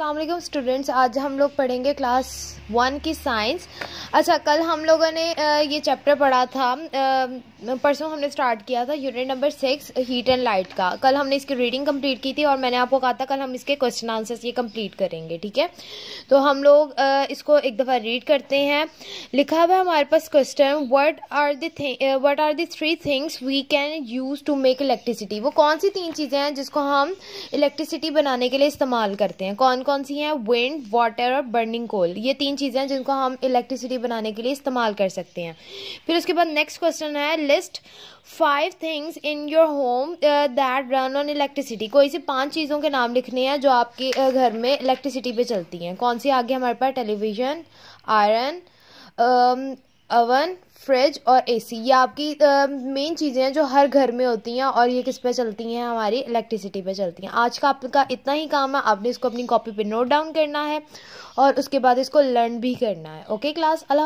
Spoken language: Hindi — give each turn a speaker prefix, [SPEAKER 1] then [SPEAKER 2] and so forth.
[SPEAKER 1] अल्लाम स्टूडेंट्स आज हम लोग पढ़ेंगे क्लास वन की साइंस अच्छा कल हम लोगों ने ये चैप्टर पढ़ा था परसों हमने स्टार्ट किया था unit number six heat and light का कल हमने इसकी रीडिंग कंप्लीट की थी और मैंने आपको कहा था कल हम इसके क्वेश्चन आंसर्स ये कंप्लीट करेंगे ठीक है तो हम लोग इसको एक दफ़ा रीड करते हैं लिखा हुआ हमारे पास question what are thing what are the three things we can use to make electricity वो कौन सी तीन चीज़ें हैं जिसको हम इलेक्ट्रिसिटी बनाने के लिए इस्तेमाल करते हैं कौन कौन सी हैं विंड वाटर और बर्निंग कोल ये तीन चीज़ें हैं जिनको हम इलेक्ट्रिसिटी बनाने के लिए इस्तेमाल कर सकते हैं फिर उसके बाद नेक्स्ट क्वेश्चन है list five things in your home that run on electricity कोई से पांच चीज़ों के नाम लिखने हैं जो आपके uh, घर में इलेक्ट्रिसिटी पे चलती हैं कौन सी आगे हमारे पास टेलीविज़न आयरन अवन फ्रिज और एसी ये आपकी मेन चीज़ें हैं जो हर घर में होती हैं और ये किस पे चलती हैं हमारी इलेक्ट्रिसिटी पे चलती हैं आज का आपका इतना ही काम है आपने इसको अपनी कॉपी पे नोट डाउन करना है और उसके बाद इसको लर्न भी करना है ओके क्लास अला